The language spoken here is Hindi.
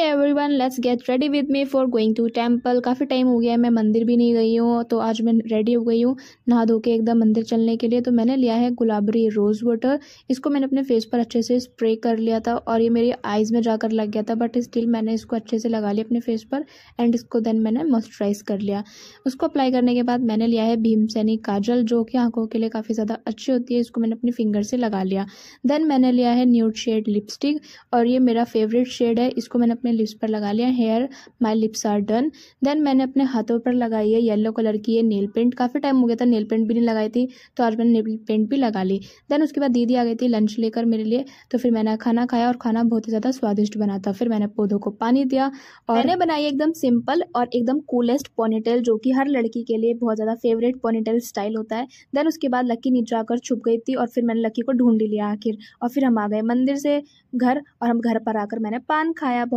every one let's get ready with me for going to temple काफ़ी टाइम हो गया है मैं मंदिर भी नहीं गई हूँ तो आज मैं रेडी हो गई हूँ नहा धो के एकदम मंदिर चलने के लिए तो मैंने लिया है गुलाबरी रोज़ वाटर इसको मैंने अपने फेस पर अच्छे से स्प्रे कर लिया था और ये मेरी आइज़ में जाकर लग गया था बट स्टिल मैंने इसको अच्छे से लगा लिया अपने फेस पर एंड इसको देन मैंने मॉइस्चराइज कर लिया उसको अप्लाई करने के बाद मैंने लिया है भीमसैनी काजल जो कि आँखों के लिए काफ़ी ज़्यादा अच्छी होती है इसको मैंने अपने फिंगर से लगा लिया देन मैंने लिया है न्यूड शेड लिपस्टिक और ये मेरा फेवरेट शेड है इसको मैंने अपने लिप्स पर लगा लिया here my lips are done then मैंने अपने हाथों पर लगाई है येलो कलर की ये नेल पेंट काफ़ी टाइम हो गया था नेल पेंट भी नहीं लगाई थी तो आज मैंने नेल पेंट भी लगा ली देन उसके बाद दीदी आ गई थी लंच लेकर मेरे लिए तो फिर मैंने खाना खाया और खाना बहुत ही ज़्यादा स्वादिष्ट बना था फिर मैंने पौधों को पानी दिया और मैंने बनाई एकदम सिंपल और एकदम कूलेस्ट पोनीटेल जो कि हर लड़की के लिए बहुत ज़्यादा फेवरेट पोनीटेल स्टाइल होता है देन उसके बाद लक्की नीचे आकर छुप गई थी और फिर मैंने लक्की को ढूंढ लिया आखिर और फिर हम आ गए मंदिर से घर और हम घर पर आकर मैंने पान खाया बहुत